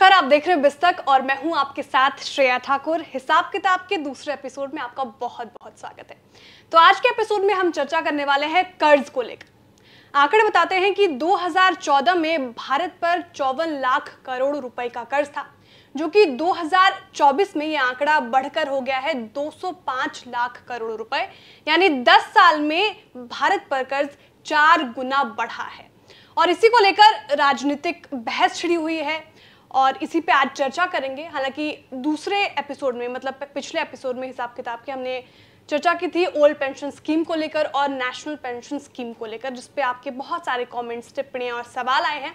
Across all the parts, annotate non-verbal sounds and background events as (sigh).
नमस्कार आप देख रहे हैं बिस्तक और मैं हूं आपके साथ श्रेया ठाकुर हिसाब किताब के दूसरे एपिसोड में आपका बहुत बहुत स्वागत है तो आज के एपिसोड में हम चर्चा करने वाले हैं कर्ज को लेकर आंकड़े बताते हैं कि 2014 में भारत पर चौवन लाख करोड़ रुपए का कर्ज था जो कि 2024 में ये आंकड़ा बढ़कर हो गया है 205 लाख करोड़ रुपए यानी 10 साल में भारत पर कर्ज चार गुना बढ़ा है और इसी को लेकर राजनीतिक बहस छिड़ी हुई है और इसी पे आज चर्चा करेंगे हालांकि दूसरे एपिसोड में मतलब पिछले एपिसोड में हिसाब किताब के हमने चर्चा की थी ओल्ड पेंशन स्कीम को लेकर और नेशनल पेंशन स्कीम को लेकर जिसपे आपके बहुत सारे कमेंट्स टिप्पणियाँ और सवाल आए हैं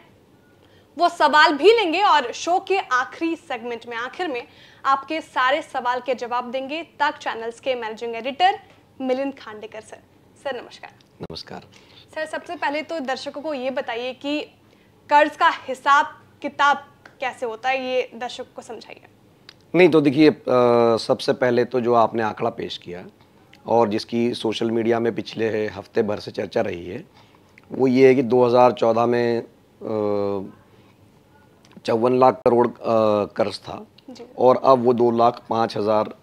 वो सवाल भी लेंगे और शो के आखिरी सेगमेंट में आखिर में आपके सारे सवाल के जवाब देंगे तक चैनल्स के managing editor Milind Khandekar sir sir नमस्कार नमस्कार सर सबसे पहले तो दर्शकों को ये बताइए कि कर्ज का हिसाब किताब कैसे होता है ये दर्शक को समझाइए नहीं तो देखिए सबसे पहले तो जो आपने आंकड़ा पेश किया और जिसकी सोशल मीडिया में पिछले हफ्ते भर से चर्चा रही है वो ये है कि 2014 में चौवन लाख करोड़ कर्ज था और अब वो दो लाख पाँच हज़ार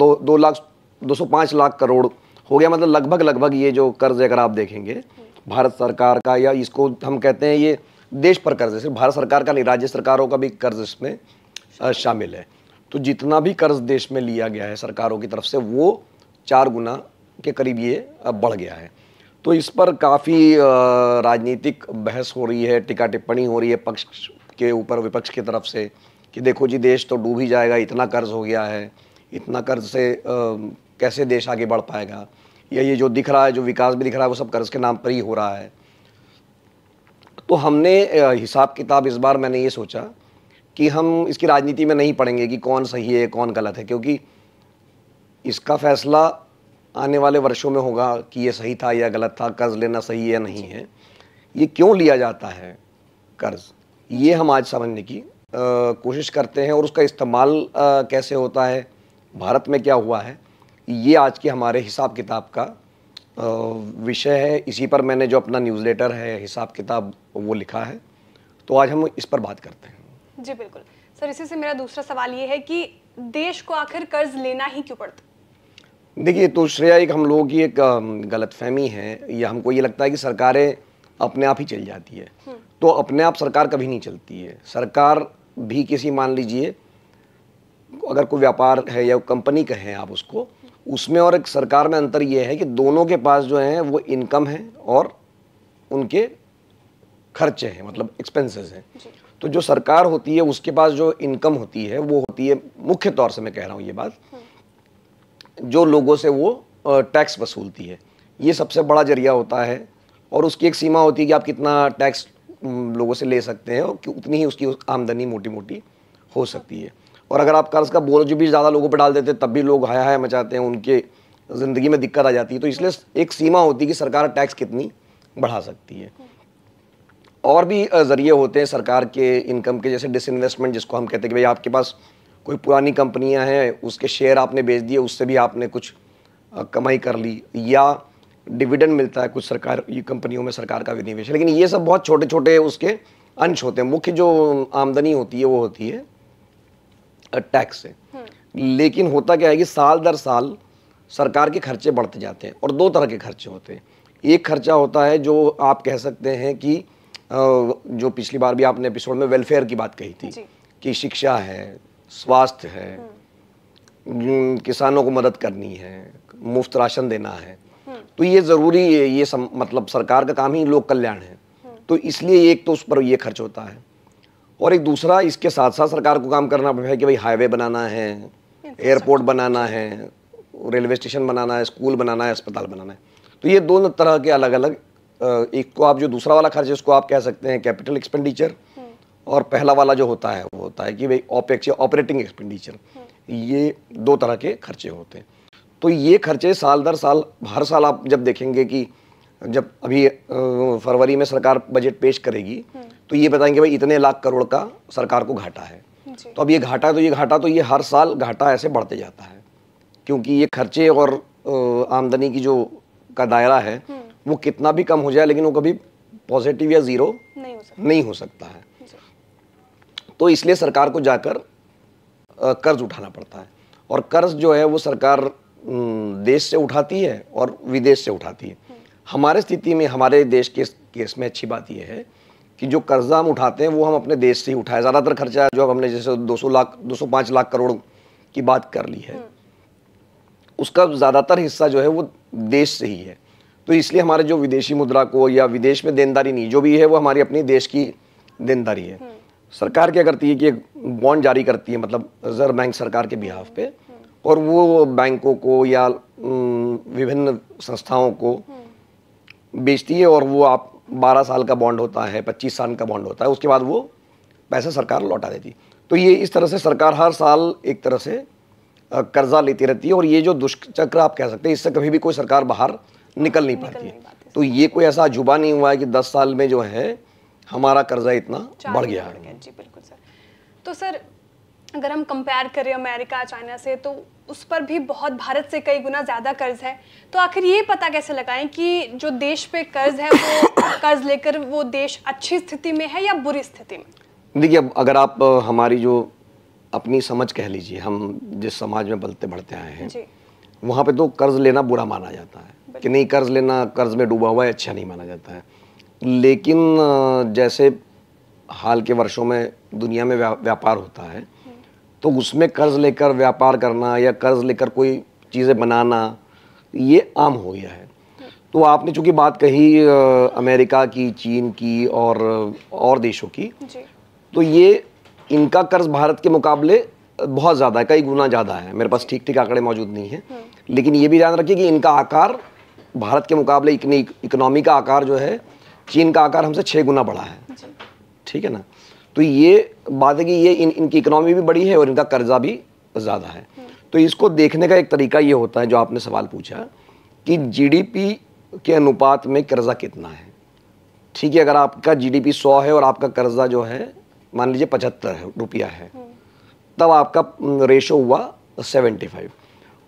दो दो लाख दो सौ पाँच लाख करोड़ हो गया मतलब लगभग लगभग ये जो कर्ज अगर आप देखेंगे भारत सरकार का या इसको हम कहते हैं ये देश पर कर्ज है सिर्फ भारत सरकार का नहीं राज्य सरकारों का भी कर्ज इसमें शामिल है तो जितना भी कर्ज देश में लिया गया है सरकारों की तरफ से वो चार गुना के करीब ये बढ़ गया है तो इस पर काफ़ी राजनीतिक बहस हो रही है टिका टिप्पणी हो रही है पक्ष के ऊपर विपक्ष की तरफ से कि देखो जी देश तो डूब ही जाएगा इतना कर्ज हो गया है इतना कर्ज से आ, कैसे देश आगे बढ़ पाएगा या ये जो दिख रहा है जो विकास भी दिख रहा है वो सब कर्ज के नाम पर ही हो रहा है तो हमने हिसाब किताब इस बार मैंने ये सोचा कि हम इसकी राजनीति में नहीं पढ़ेंगे कि कौन सही है कौन गलत है क्योंकि इसका फैसला आने वाले वर्षों में होगा कि ये सही था या गलत था कर्ज़ लेना सही है या नहीं है ये क्यों लिया जाता है कर्ज़ ये हम आज समझने की आ, कोशिश करते हैं और उसका इस्तेमाल कैसे होता है भारत में क्या हुआ है ये आज के हमारे हिसाब किताब का विषय है इसी पर मैंने जो अपना न्यूज़ लेटर है हिसाब किताब वो लिखा है तो आज हम इस पर बात करते हैं जी बिल्कुल सर इसी से मेरा दूसरा सवाल ये है कि देश को आखिर कर्ज लेना ही क्यों पड़ता देखिए तो श्रेया एक हम लोगों की एक फहमी है या हमको ये लगता है कि सरकारें अपने आप ही चल जाती है हम्म। तो अपने आप सरकार कभी नहीं चलती है सरकार भी किसी मान लीजिए अगर कोई व्यापार है या कंपनी का है आप उसको उसमें और एक सरकार में अंतर ये है कि दोनों के पास जो है वो इनकम है और उनके खर्चे हैं मतलब एक्सपेंसेस हैं तो जो सरकार होती है उसके पास जो इनकम होती है वो होती है मुख्य तौर से मैं कह रहा हूँ ये बात हम्म। जो लोगों से वो टैक्स वसूलती है ये सबसे बड़ा जरिया होता है और उसकी एक सीमा होती है कि आप कितना टैक्स लोगों से ले सकते हैं और उतनी ही उसकी आमदनी मोटी मोटी हो सकती है और अगर आप कर्ज का बोझ भी ज़्यादा लोगों पर डाल देते तब भी लोग हाया हाय मचाते हैं उनके ज़िंदगी में दिक्कत आ जाती है तो इसलिए एक सीमा होती है कि सरकार टैक्स कितनी बढ़ा सकती है और भी ज़रिए होते हैं सरकार के इनकम के जैसे डिसइन्वेस्टमेंट जिसको हम कहते हैं कि भाई आपके पास कोई पुरानी कंपनियां हैं उसके शेयर आपने बेच दिए उससे भी आपने कुछ कमाई कर ली या डिविडेंड मिलता है कुछ सरकार ये कंपनियों में सरकार का विनिवेश लेकिन ये सब बहुत छोटे छोटे उसके अंश होते हैं मुख्य जो आमदनी होती है वो होती है टैक्स से लेकिन होता क्या है कि साल दर साल सरकार के खर्चे बढ़ते जाते हैं और दो तरह के खर्चे होते हैं एक खर्चा होता है जो आप कह सकते हैं कि जो पिछली बार भी आपने एपिसोड में वेलफेयर की बात कही थी कि शिक्षा है स्वास्थ्य है हम्म। किसानों को मदद करनी है मुफ्त राशन देना है हम्म। तो ये ज़रूरी ये सम, मतलब सरकार का काम ही लोक कल्याण है हम्म। तो इसलिए एक तो उस पर ये खर्च होता है और एक दूसरा इसके साथ साथ सरकार को काम करना है कि भाई हाईवे बनाना है एयरपोर्ट बनाना है रेलवे स्टेशन बनाना है स्कूल बनाना है अस्पताल बनाना है तो ये दोनों तरह के अलग अलग एक को आप जो दूसरा वाला खर्च है उसको आप कह सकते हैं कैपिटल एक्सपेंडिचर हम्म। और पहला वाला जो होता है वो होता है कि भाई ऑपेक्स या ऑपरेटिंग एक्सपेंडिचर हम्म। ये दो तरह के खर्चे होते हैं तो ये खर्चे साल दर साल हर साल आप जब देखेंगे कि जब अभी फरवरी में सरकार बजट पेश करेगी हम्म। तो ये बताएंगे भाई इतने लाख करोड़ का सरकार को घाटा है तो अब ये घाटा तो ये घाटा तो ये हर साल घाटा ऐसे बढ़ते जाता है क्योंकि ये खर्चे और आमदनी की जो का दायरा है हम्म। वो कितना भी कम हो जाए लेकिन वो कभी पॉजिटिव या ज़ीरो नहीं हो सकता, नहीं हो सकता है तो इसलिए सरकार को जाकर कर्ज उठाना पड़ता है और कर्ज जो है वो सरकार देश से उठाती है और विदेश से उठाती है हम्म। हमारे स्थिति में हमारे देश के केस में अच्छी बात यह है कि जो कर्जा हम उठाते हैं वो हम अपने देश से ही उठाए ज़्यादातर खर्चा जो हमने जैसे 200 लाख 205 लाख करोड़ की बात कर ली है उसका ज़्यादातर हिस्सा जो है वो देश से ही है तो इसलिए हमारे जो विदेशी मुद्रा को या विदेश में देनदारी नहीं जो भी है वो हमारी अपनी देश की देनदारी है सरकार क्या करती है कि एक बॉन्ड जारी करती है मतलब रिजर्व बैंक सरकार के बिहाफ पे और वो बैंकों को या विभिन्न संस्थाओं को बेचती है और वो आप बारह साल का बॉन्ड होता है पच्चीस साल का बॉन्ड होता है उसके बाद वो पैसा सरकार लौटा देती तो ये इस तरह से सरकार हर साल एक तरह से कर्जा लेती रहती है और ये जो दुष्चक्र आप कह सकते हैं इससे कभी भी कोई सरकार बाहर निकल नहीं पाती है तो ये कोई ऐसा अजूबा नहीं हुआ है कि दस साल में जो है हमारा कर्जा इतना बढ़ गया है जी बिल्कुल सर तो सर अगर हम कंपेयर करें अमेरिका चाइना से तो उस पर भी बहुत भारत से कई गुना ज़्यादा कर्ज है तो आखिर ये पता कैसे लगाएं कि जो देश पे कर्ज है वो (coughs) कर्ज लेकर वो देश अच्छी स्थिति में है या बुरी स्थिति में देखिए अब अगर आप हमारी जो अपनी समझ कह लीजिए हम जिस समाज में बलते बढ़ते आए हैं वहाँ पे तो कर्ज लेना बुरा माना जाता है कि नहीं कर्ज लेना कर्ज में डूबा हुआ है अच्छा नहीं माना जाता है लेकिन जैसे हाल के वर्षों में दुनिया में व्यापार होता है तो उसमें कर्ज लेकर व्यापार करना या कर्ज लेकर कोई चीज़ें बनाना ये आम हो गया है तो आपने चूंकि बात कही आ, अमेरिका की चीन की और और देशों की तो ये इनका कर्ज भारत के मुकाबले बहुत ज़्यादा है कई गुना ज़्यादा है मेरे पास ठीक ठीक आंकड़े मौजूद नहीं है हम्म। लेकिन ये भी ध्यान रखिए कि इनका आकार भारत के मुकाबले इकोनॉमी का आकार जो है चीन का आकार हमसे छः गुना बड़ा है ठीक है ना तो ये बात है कि ये इन इनकी इकनॉमी भी बड़ी है और इनका कर्जा भी ज़्यादा है हम्म। तो इसको देखने का एक तरीका ये होता है जो आपने सवाल पूछा कि जीडीपी के अनुपात में कर्जा कितना है ठीक है अगर आपका जीडीपी 100 है और आपका कर्जा जो है मान लीजिए पचहत्तर है रुपया है हम्म। तब आपका रेशो हुआ 75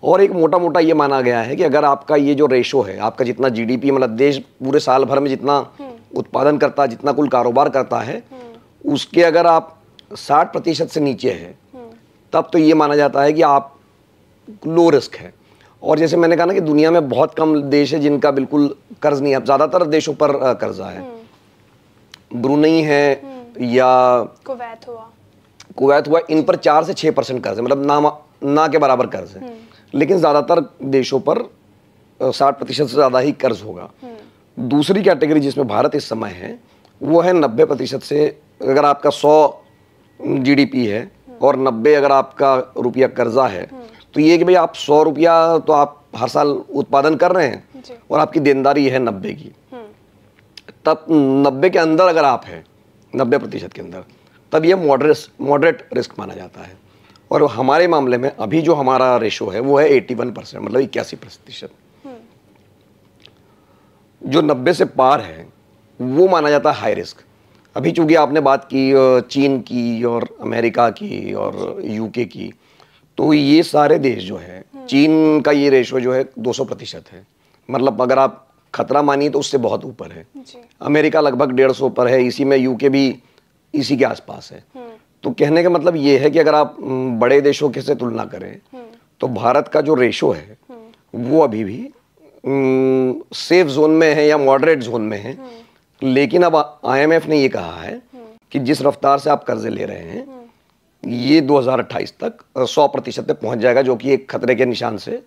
और एक मोटा मोटा ये माना गया है कि अगर आपका ये जो रेशो है आपका जितना जीडीपी मतलब देश पूरे साल भर में जितना हम्म। उत्पादन करता है जितना कुल कारोबार करता है उसके अगर आप साठ प्रतिशत से नीचे हैं तब तो ये माना जाता है कि आप लो रिस्क है और जैसे मैंने कहा ना कि दुनिया में बहुत कम देश है जिनका बिल्कुल कर्ज नहीं है ज़्यादातर देशों पर कर्जा है ब्रुनई है या कुवैत हुआ कुवैत हुआ इन पर चार से छः परसेंट कर्ज है मतलब ना ना के बराबर कर्ज है लेकिन ज़्यादातर देशों पर साठ प्रतिशत से ज़्यादा ही कर्ज होगा हम्म। दूसरी कैटेगरी जिसमें भारत इस समय है वो है नब्बे प्रतिशत से अगर आपका सौ जीडीपी है और नब्बे अगर आपका रुपया कर्जा है तो ये कि भाई आप सौ रुपया तो आप हर साल उत्पादन कर रहे हैं और आपकी देनदारी है नब्बे की तब नब्बे के अंदर अगर आप हैं नब्बे प्रतिशत के अंदर तब ये मॉडरेट मॉडरेट रिस्क माना जाता है और हमारे मामले में अभी जो हमारा रेशो है वो है एट्टी वन परसेंट मतलब इक्यासी प्रतिशत हम्म। जो नब्बे से पार है वो माना जाता है हाई रिस्क अभी चूंकि आपने बात की चीन की और अमेरिका की और यूके की तो ये सारे देश जो है हम्म। चीन का ये रेशो जो है 200 प्रतिशत है मतलब अगर आप खतरा मानिए तो उससे बहुत ऊपर है अमेरिका लगभग डेढ़ सौ पर है इसी में यूके भी इसी के आसपास है हम्म। तो कहने का मतलब ये है कि अगर आप बड़े देशों के से तुलना करें हम्म। तो भारत का जो रेशो है वो अभी भी सेफ जोन में है या मॉडरेट जोन में है लेकिन अब आईएमएफ ने ये कहा है कि जिस रफ्तार से आप कर्जे ले रहे हैं ये 2028 तक 100 प्रतिशत तक पहुंच जाएगा जो कि एक खतरे के निशान से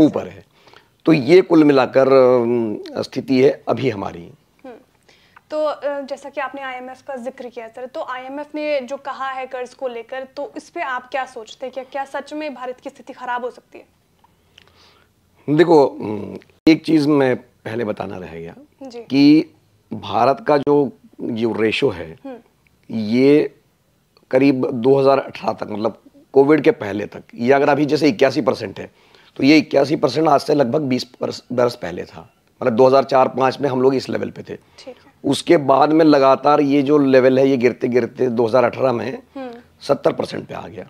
ऊपर है तो ये कुल मिलाकर स्थिति है अभी हमारी हम्म। तो जैसा कि आपने आईएमएफ का जिक्र किया सर तो आईएमएफ ने जो कहा है कर्ज को लेकर तो इस पर आप क्या सोचते हैं क्या क्या सच में भारत की स्थिति खराब हो सकती है देखो एक चीज मैं पहले बताना रह गया कि भारत का जो ये रेशो है हम्म। ये करीब 2018 तक मतलब कोविड के पहले तक ये अगर अभी जैसे इक्यासी परसेंट है तो ये इक्यासी परसेंट आज से लगभग बीस बरस पहले था मतलब 2004-5 में हम लोग इस लेवल पे थे उसके बाद में लगातार ये जो लेवल है ये गिरते गिरते 2018 में 70 हम्म। परसेंट पे आ गया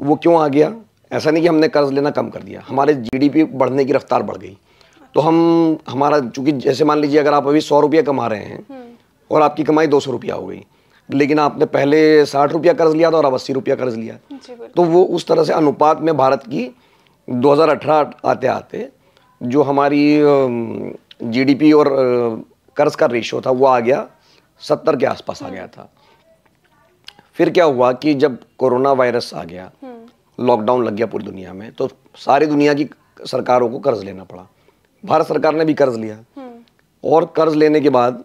वो क्यों आ गया ऐसा नहीं कि हमने कर्ज लेना कम कर दिया हमारे जीडीपी बढ़ने की रफ्तार बढ़ गई तो हम हमारा चूंकि जैसे मान लीजिए अगर आप अभी सौ रुपया कमा रहे हैं हम्म। और आपकी कमाई दो सौ रुपया हो गई लेकिन आपने पहले साठ रुपया कर्ज लिया था और अब अस्सी रुपया कर्ज लिया तो वो उस तरह से अनुपात में भारत की दो आते आते जो हमारी जी और कर्ज का रेशियो था वो आ गया सत्तर के आसपास आ हम्म। गया था फिर क्या हुआ कि जब कोरोना वायरस आ गया लॉकडाउन हम्म। लग गया पूरी दुनिया में तो सारी दुनिया की सरकारों को कर्ज लेना पड़ा भारत सरकार ने भी कर्ज लिया हम्म। और कर्ज लेने के बाद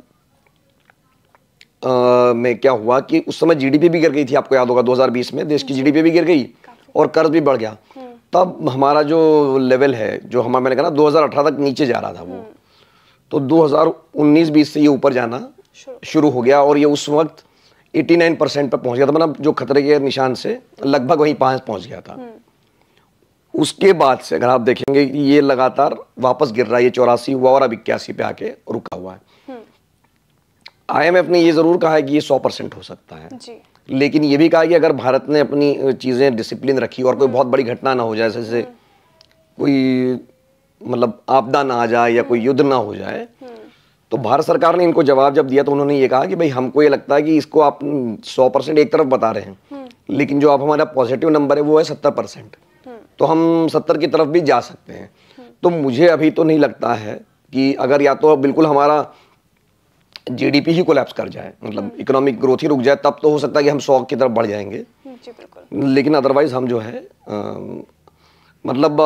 आ, में क्या हुआ कि उस समय जीडीपी भी गिर गई थी आपको याद होगा 2020 में देश की जीडीपी भी गिर गई और कर्ज भी बढ़ गया हम्म। तब हमारा जो लेवल है जो हमारा मैंने कहा ना 2018 तक नीचे जा रहा था वो हम्म। तो 2019-20 से ये ऊपर जाना शुरू हो गया और ये उस वक्त 89 परसेंट पर पहुंच गया था मतलब जो खतरे के निशान से लगभग वहीं पांच पहुंच गया था उसके बाद से अगर आप देखेंगे ये लगातार वापस गिर रहा है ये चौरासी हुआ और अब इक्यासी पे आके रुका हुआ है आईएमएफ हम्म। ने ये जरूर कहा है कि ये सौ परसेंट हो सकता है जी। लेकिन ये भी कहा कि अगर भारत ने अपनी चीज़ें डिसिप्लिन रखी और कोई हम्म। बहुत बड़ी घटना ना हो जाए जैसे हम्म। कोई मतलब आपदा ना आ जाए या कोई युद्ध ना हो जाए तो भारत सरकार ने इनको जवाब जब दिया तो उन्होंने ये कहा कि भाई हमको ये लगता है कि इसको आप सौ परसेंट एक तरफ बता रहे हैं लेकिन जो आप हमारा पॉजिटिव नंबर है वो है सत्तर परसेंट तो हम सत्तर की तरफ भी जा सकते हैं तो मुझे अभी तो नहीं लगता है कि अगर या तो बिल्कुल हमारा जीडीपी ही कोलैप्स कर जाए मतलब इकोनॉमिक हम्म। ग्रोथ ही रुक जाए तब तो हो सकता है कि हम सौ की तरफ बढ़ जाएंगे लेकिन अदरवाइज हम जो है आ, मतलब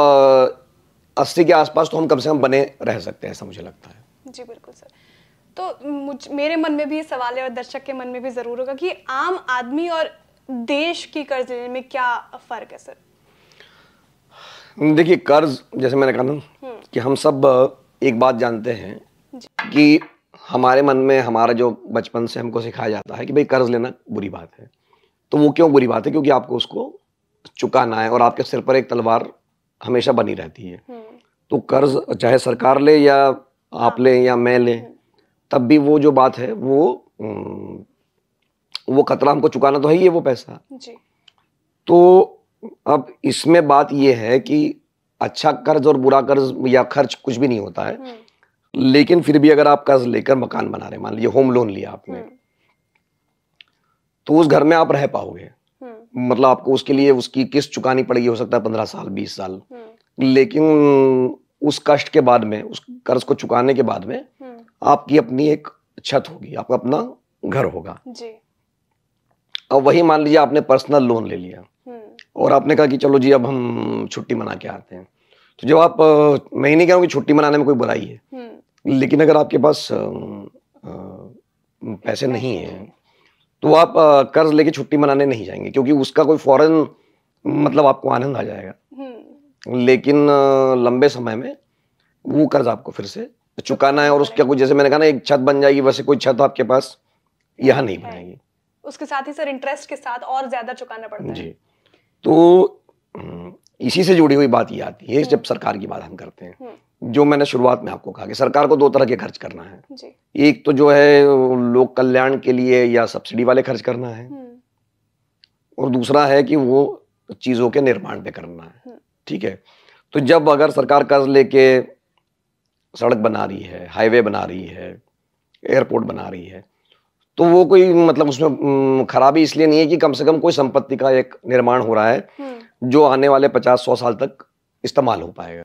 अस्सी के आसपास तो हम कम से कम बने रह सकते हैं ऐसा मुझे लगता है जी बिल्कुल सर तो मुझ मेरे मन में भी ये सवाल है और दर्शक के मन में भी ज़रूर होगा कि आम आदमी और देश की कर्ज लेने में क्या फ़र्क है सर देखिए कर्ज जैसे मैंने कहा ना हम्म। कि हम सब एक बात जानते हैं कि हमारे मन में हमारा जो बचपन से हमको सिखाया जाता है कि भाई कर्ज लेना बुरी बात है तो वो क्यों बुरी बात है क्योंकि आपको उसको चुकाना है और आपके सिर पर एक तलवार हमेशा बनी रहती है हम्म। तो कर्ज चाहे सरकार ले या आप हाँ। लें या मैं लें हम्म। तब भी वो जो बात है वो वो खतरा हमको चुकाना तो है ही है वो पैसा जी। तो अब इसमें बात यह है कि अच्छा कर्ज और बुरा कर्ज या खर्च कुछ भी नहीं होता है हम्म। लेकिन फिर भी अगर आप कर्ज लेकर मकान बना रहे मान लीजिए होम लोन लिया आपने हम्म। तो उस घर में आप रह पाओगे हम्म। मतलब आपको उसके लिए उसकी किस्त चुकानी पड़ेगी हो सकता है पंद्रह साल बीस साल लेकिन उस कष्ट के बाद में उस कर्ज को चुकाने के बाद में आपकी अपनी एक छत होगी आपका अपना घर होगा जी अब वही मान लीजिए आपने पर्सनल लोन ले लिया और आपने कहा कि चलो जी अब हम छुट्टी मना के आते हैं तो जब आप मैं ही नहीं कह रहा हूँ कि छुट्टी मनाने में कोई बुराई है हम्म। लेकिन अगर आपके पास पैसे नहीं है तो आप कर्ज लेके छुट्टी मनाने नहीं जाएंगे क्योंकि उसका कोई फॉरन मतलब आपको आनंद आ जाएगा हम्म। लेकिन लंबे समय में वो कर्ज आपको फिर से चुकाना है और उसके कुछ जैसे मैंने कहा ना एक छत बन जाएगी वैसे कोई छत आपके पास यहाँ नहीं बनाएगी उसके साथ ही सर इंटरेस्ट के साथ और ज्यादा चुकाना पड़ता है जी तो हम्म, इसी से जुड़ी हुई बात ये आती है जब सरकार की बात हम करते हैं हम्म। जो मैंने शुरुआत में आपको कहा कि सरकार को दो तरह के खर्च करना है जी। एक तो जो है लोक कल्याण के लिए या सब्सिडी वाले खर्च करना है हम्म। और दूसरा है कि वो चीज़ों के निर्माण पे करना है ठीक है तो जब अगर सरकार कर्ज लेके सड़क बना रही है हाईवे बना रही है एयरपोर्ट बना रही है तो वो कोई मतलब उसमें खराबी इसलिए नहीं है कि कम से कम कोई संपत्ति का एक निर्माण हो रहा है जो आने वाले पचास सौ साल तक इस्तेमाल हो पाएगा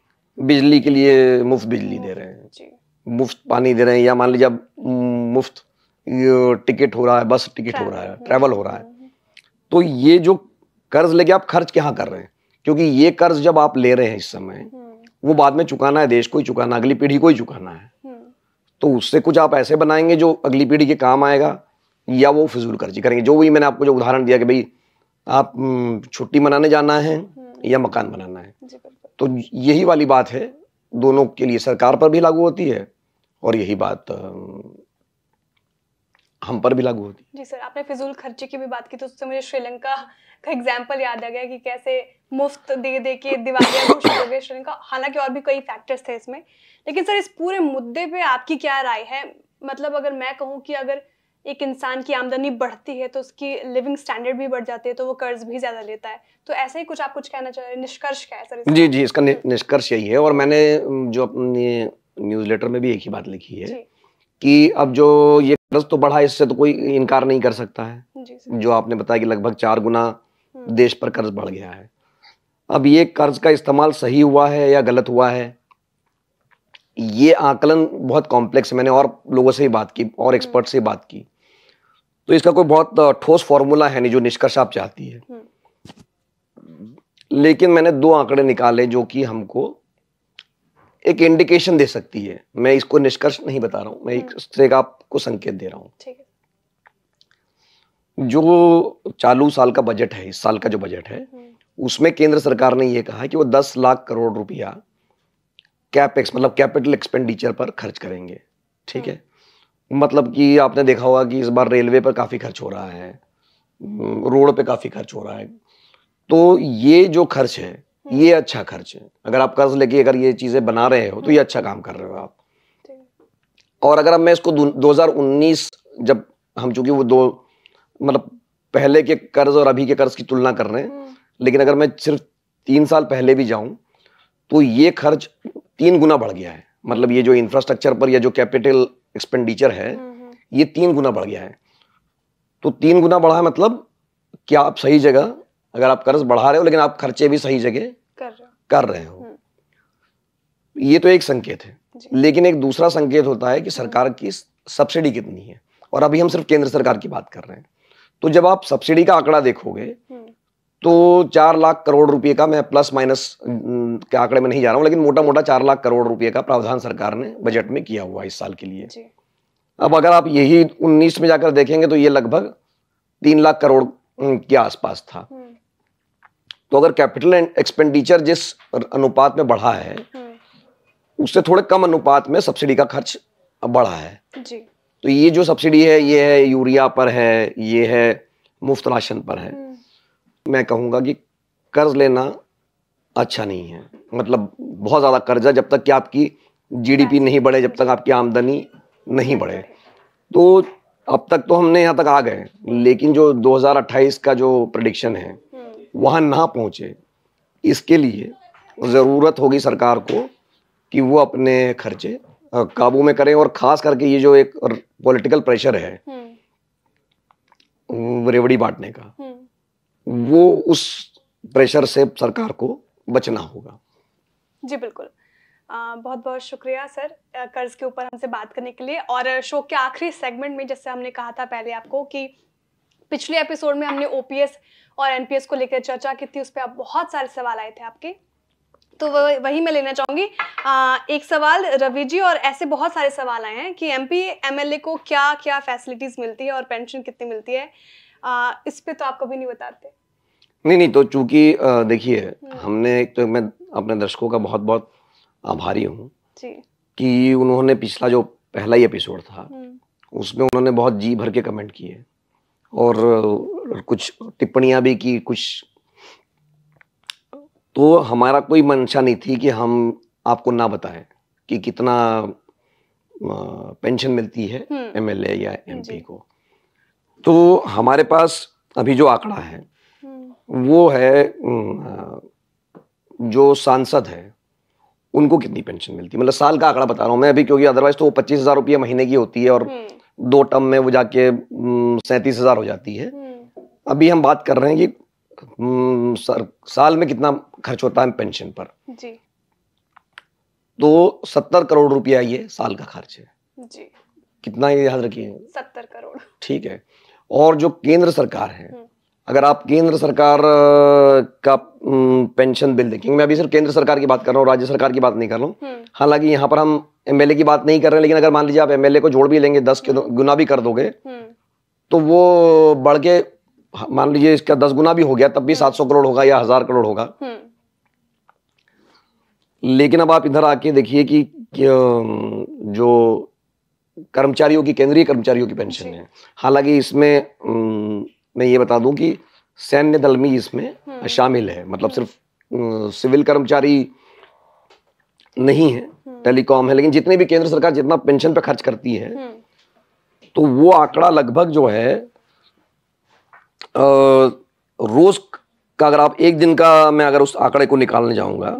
बिजली के लिए मुफ्त बिजली दे रहे हैं मुफ्त पानी दे रहे हैं या मान लीजिए अब मुफ्त टिकट हो रहा है बस टिकट हो रहा है ट्रैवल हो रहा है तो ये जो कर्ज लेके आप खर्च कहाँ कर रहे हैं क्योंकि ये कर्ज जब आप ले रहे हैं इस समय वो बाद में चुकाना है देश को ही चुकाना अगली पीढ़ी को ही चुकाना है तो उससे कुछ आप ऐसे बनाएंगे जो अगली पीढ़ी के काम आएगा या वो फिजूल खर्ची करेंगे जो भी मैंने आपको जो उदाहरण दिया कि भाई आप हम्म, छुट्टी मनाने जाना है हम्म। या मकान बनाना है तो यही वाली बात है दोनों के लिए सरकार पर भी लागू होती है और यही बात हम्म, हम पर भी लागू होती जी सर आपने फिजूल खर्चे की भी बात की तो उससे मुझे श्रीलंका का एग्जाम्पल याद आ गया कि कैसे मुफ्त दे दे के दिवालिया घोषित हो गए श्रीलंका हालांकि और भी कई फैक्टर्स थे इसमें लेकिन सर इस पूरे मुद्दे पे आपकी क्या राय है मतलब अगर मैं कहूँ कि अगर एक इंसान की आमदनी बढ़ती है तो उसकी लिविंग स्टैंडर्ड भी बढ़ जाती है तो वो कर्ज भी ज़्यादा लेता है तो ऐसे ही कुछ आप कुछ कहना चाह रहे हैं निष्कर्ष क्या है सर जी जी इसका निष्कर्ष यही है और मैंने जो अपने न्यूज़ में भी एक ही बात लिखी है कि अब जो ये कर्ज तो बढ़ा इससे तो कोई इनकार नहीं कर सकता है जो आपने बताया कि लगभग चार गुना हम्म। देश पर कर्ज बढ़ गया है अब ये कर्ज का इस्तेमाल सही हुआ है या गलत हुआ है ये आकलन बहुत कॉम्प्लेक्स है मैंने और लोगों से ही बात की और एक्सपर्ट हम्म। से बात की तो इसका कोई बहुत ठोस फॉर्मूला है नहीं जो निष्कर्ष आप चाहती है हम्म। लेकिन मैंने दो आंकड़े निकाले जो कि हमको एक इंडिकेशन दे सकती है मैं इसको निष्कर्ष नहीं बता रहा हूं मैं एक हम्म। आपको संकेत दे रहा हूं जो चालू साल का बजट है इस साल का जो बजट है हम्म। उसमें केंद्र सरकार ने यह कहा कि वो दस लाख करोड़ रुपया कैपेक्स मतलब कैपिटल एक्सपेंडिचर पर खर्च करेंगे ठीक है हम्म। मतलब कि आपने देखा होगा कि इस बार रेलवे पर काफ़ी खर्च हो रहा है रोड पे काफ़ी खर्च हो रहा है तो ये जो खर्च है हम्म। ये अच्छा खर्च है अगर आप कर्ज लेके अगर ये चीजें बना रहे हो तो ये अच्छा काम कर रहे हो आप और अगर अब मैं इसको 2019 जब हम चूंकि वो दो मतलब पहले के कर्ज और अभी के कर्ज की तुलना कर रहे हैं हम्म। लेकिन अगर मैं सिर्फ तीन साल पहले भी जाऊं तो ये खर्च तीन गुना बढ़ गया है मतलब ये जो इंफ्रास्ट्रक्चर पर या जो कैपिटल एक्सपेंडिचर है हम्म, ये तीन गुना बढ़ गया है तो तीन गुना बढ़ा है मतलब क्या आप सही जगह अगर आप कर्ज बढ़ा रहे हो लेकिन आप खर्चे भी सही जगह कर, रहे हो हम्म। ये तो एक संकेत है लेकिन एक दूसरा संकेत होता है कि हम्म। सरकार की सब्सिडी कितनी है और अभी हम सिर्फ केंद्र सरकार की बात कर रहे हैं तो जब आप सब्सिडी का आंकड़ा देखोगे हम्म। तो चार लाख करोड़ रुपए का मैं प्लस माइनस के आंकड़े में नहीं जा रहा हूं लेकिन मोटा मोटा चार लाख करोड़ रुपए का प्रावधान सरकार ने बजट में किया हुआ इस साल के लिए अब अगर आप यही उन्नीस में जाकर देखेंगे तो ये लगभग तीन लाख करोड़ के आसपास था तो अगर कैपिटल एक्सपेंडिचर जिस अनुपात में बढ़ा है हम्म। उससे थोड़े कम अनुपात में सब्सिडी का खर्च बढ़ा है जी। तो ये जो सब्सिडी है ये है यूरिया पर है ये है मुफ्त राशन पर है हम्म। मैं कहूंगा कि कर्ज लेना अच्छा नहीं है मतलब बहुत ज़्यादा कर्जा जब तक कि आपकी जीडीपी नहीं बढ़े जब तक आपकी आमदनी नहीं बढ़े तो अब तक तो हमने यहाँ तक आ गए लेकिन जो 2028 का जो प्रडिक्शन है वहाँ ना पहुँचे इसके लिए ज़रूरत होगी सरकार को कि वो अपने खर्चे काबू में करें और ख़ास करके ये जो एक पॉलिटिकल प्रेशर है हम्म। रेवड़ी बांटने का हम्म। वो उस प्रेशर से सरकार को बचना होगा जी बिल्कुल आ, बहुत बहुत शुक्रिया सर कर्ज के ऊपर हमसे बात करने के लिए और शो के आखिरी सेगमेंट में जैसे हमने कहा था पहले आपको कि पिछले एपिसोड में हमने ओपीएस और एनपीएस को लेकर चर्चा की थी उस पर आप बहुत सारे सवाल आए थे आपके तो वही मैं लेना चाहूंगी आ, एक सवाल रवि जी और ऐसे बहुत सारे सवाल आए हैं कि एमपी एमएलए को क्या क्या फैसिलिटीज मिलती है और पेंशन कितनी मिलती है आ, इस पे तो आप कभी नहीं बताते नहीं नहीं तो चूंकि देखिए हम्म। हमने एक तो मैं अपने दर्शकों का बहुत बहुत आभारी हूँ कि उन्होंने पिछला जो पहला ही एपिसोड था हम्म। उसमें उन्होंने बहुत जी भर के कमेंट किए और कुछ टिप्पणियां भी की कुछ तो हमारा कोई मंशा नहीं थी कि हम आपको ना बताएं कि कितना पेंशन मिलती है हम्म। एमएलए या एमपी को तो हमारे पास अभी जो आंकड़ा है हम्म। वो है जो सांसद है उनको कितनी पेंशन मिलती है मतलब साल का आंकड़ा बता रहा हूँ मैं अभी क्योंकि अदरवाइज तो वो पच्चीस हजार रुपये महीने की होती है और हम्म। दो टर्म में वो जाके सैंतीस हजार हो जाती है हम्म। अभी हम बात कर रहे हैं कि सर साल में कितना खर्च होता है पेंशन पर जी तो सत्तर करोड़ रुपया ये साल का खर्च है जी कितना ये याद रखिए सत्तर करोड़ ठीक है और जो केंद्र सरकार है हम्म। अगर आप केंद्र सरकार का पेंशन बिल देखेंगे मैं अभी सिर्फ केंद्र सरकार की बात कर रहा हूँ राज्य सरकार की बात नहीं कर रहा हूँ हम्म। हालांकि यहाँ पर हम एमएलए की बात नहीं कर रहे हैं लेकिन अगर मान लीजिए आप एमएलए को जोड़ भी लेंगे दस गुना भी कर दोगे हम्म। तो वो बढ़ के मान लीजिए इसका दस गुना भी हो गया तब भी हम्म। सात सौ करोड़ होगा या हजार करोड़ होगा लेकिन अब आप इधर आके देखिए कि जो कर्मचारियों की केंद्रीय कर्मचारियों की पेंशन है हालांकि इसमें मैं ये बता दूं कि सैन्य दल में इसमें हम्म। शामिल है मतलब सिर्फ सिविल कर्मचारी नहीं है हम्म। टेलीकॉम है लेकिन जितने भी केंद्र सरकार जितना पेंशन पे खर्च करती है हम्म। तो वो आंकड़ा लगभग जो है रोज का अगर आप एक दिन का मैं अगर उस आंकड़े को निकालने जाऊंगा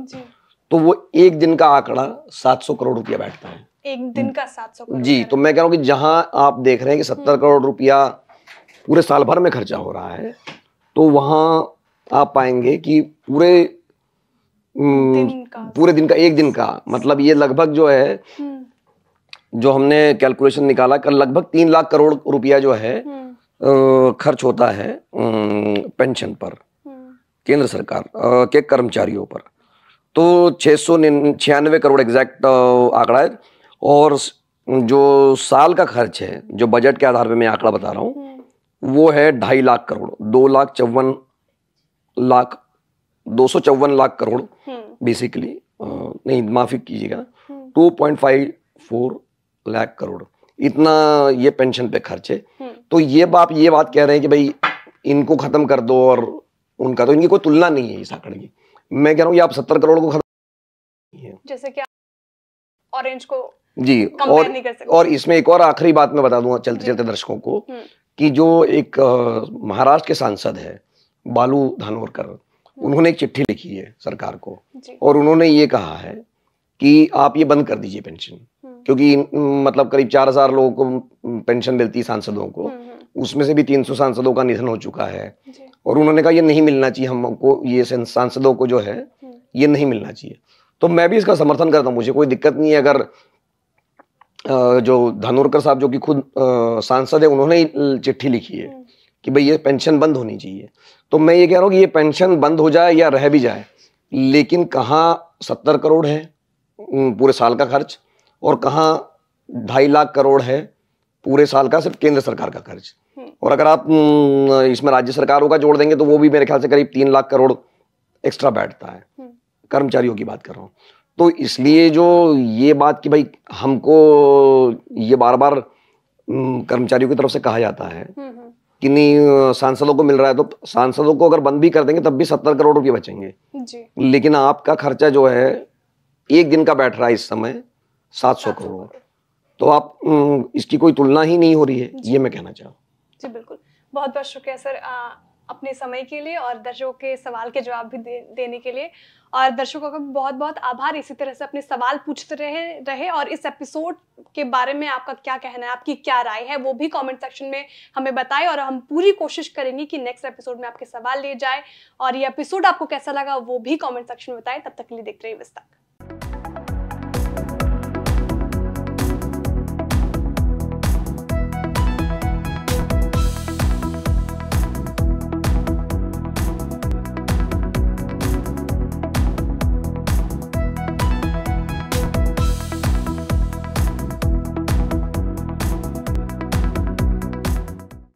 तो वो एक दिन का आंकड़ा सात सौ करोड़ रुपया बैठता है एक दिन का सात सौ जी तो मैं कह रहा हूँ कि जहां आप देख रहे हैं कि सत्तर करोड़ रुपया पूरे साल भर में खर्चा हो रहा है तो वहाँ आप पाएंगे कि पूरे हम्म, पूरे दिन का एक दिन का मतलब ये लगभग जो है हम्म। जो हमने कैलकुलेशन निकाला कर लगभग तीन लाख करोड़ रुपया जो है हम्म। खर्च होता है पेंशन पर केंद्र सरकार के कर्मचारियों पर तो छः सौ छियानवे करोड़ एग्जैक्ट आंकड़ा है और जो साल का खर्च है जो बजट के आधार पर मैं आंकड़ा बता रहा हूँ वो है ढाई लाख करोड़ दो लाख चौवन लाख दो सौ चौवन लाख करोड़ बेसिकली हम्म। नहीं माफी कीजिएगा ना हम्म। Two point five four lakh crore इतना ये पेंशन पे खर्च है हम्म। तो ये बाप ये बात कह रहे हैं कि भाई इनको खत्म कर दो और उनका तो इनकी कोई तुलना नहीं है इस आंकड़े की मैं कह रहा हूँ आप सत्तर करोड़ को खत्म जैसे क्या ऑरेंज को जी और नहीं कर सकते और इसमें एक और आखिरी बात मैं बता दूंगा चलते चलते दर्शकों को कि जो एक महाराष्ट्र के सांसद है बालू धानोरकर उन्होंने एक चिट्ठी लिखी है सरकार को और उन्होंने ये कहा है कि आप ये बंद कर दीजिए पेंशन हम्म। क्योंकि मतलब करीब चार हजार लोगों को पेंशन मिलती है सांसदों को हम्म, हम्म। उसमें से भी तीन सौ सांसदों का निधन हो चुका है और उन्होंने कहा ये नहीं मिलना चाहिए हमको ये सांसदों को जो है ये नहीं मिलना चाहिए तो मैं भी इसका समर्थन करता हूँ मुझे कोई दिक्कत नहीं है अगर जो धनोरकर साहब जो कि खुद सांसद है उन्होंने ही चिट्ठी लिखी है हम्म। कि भाई ये पेंशन बंद होनी चाहिए तो मैं ये कह रहा हूँ कि ये पेंशन बंद हो जाए या रह भी जाए लेकिन कहाँ सत्तर करोड़ है पूरे साल का खर्च और कहाँ ढाई लाख करोड़ है पूरे साल का सिर्फ केंद्र सरकार का खर्च हम्म। और अगर आप इसमें राज्य सरकारों का जोड़ देंगे तो वो भी मेरे ख्याल से करीब तीन लाख करोड़ एक्स्ट्रा बैठता है हम्म। कर्मचारियों की बात कर रहा हूँ तो इसलिए जो ये बात कि भाई हमको ये बार बार कर्मचारियों की तरफ से कहा जाता है हम्म, हम्म। कि नहीं सांसदों को मिल रहा है तो सांसदों को अगर बंद भी कर देंगे तब भी सत्तर करोड़ रुपये बचेंगे जी। लेकिन आपका खर्चा जो है एक दिन का बैठ रहा है इस समय सात सौ करोड़ तो आप इसकी कोई तुलना ही नहीं हो रही है ये मैं कहना चाहूँ जी बिल्कुल बहुत बहुत शुक्रिया सर अपने समय के लिए और दर्शकों के सवाल के जवाब भी दे, देने के लिए और दर्शकों का भी बहुत बहुत आभार इसी तरह से अपने सवाल पूछते रहे रहे और इस एपिसोड के बारे में आपका क्या कहना है आपकी क्या राय है वो भी कमेंट सेक्शन में हमें बताएं और हम पूरी कोशिश करेंगे कि नेक्स्ट एपिसोड में आपके सवाल लिए जाए और ये एपिसोड आपको कैसा लगा वो भी कॉमेंट सेक्शन में बताएं तब तक के लिए देखते रहिए विस्तार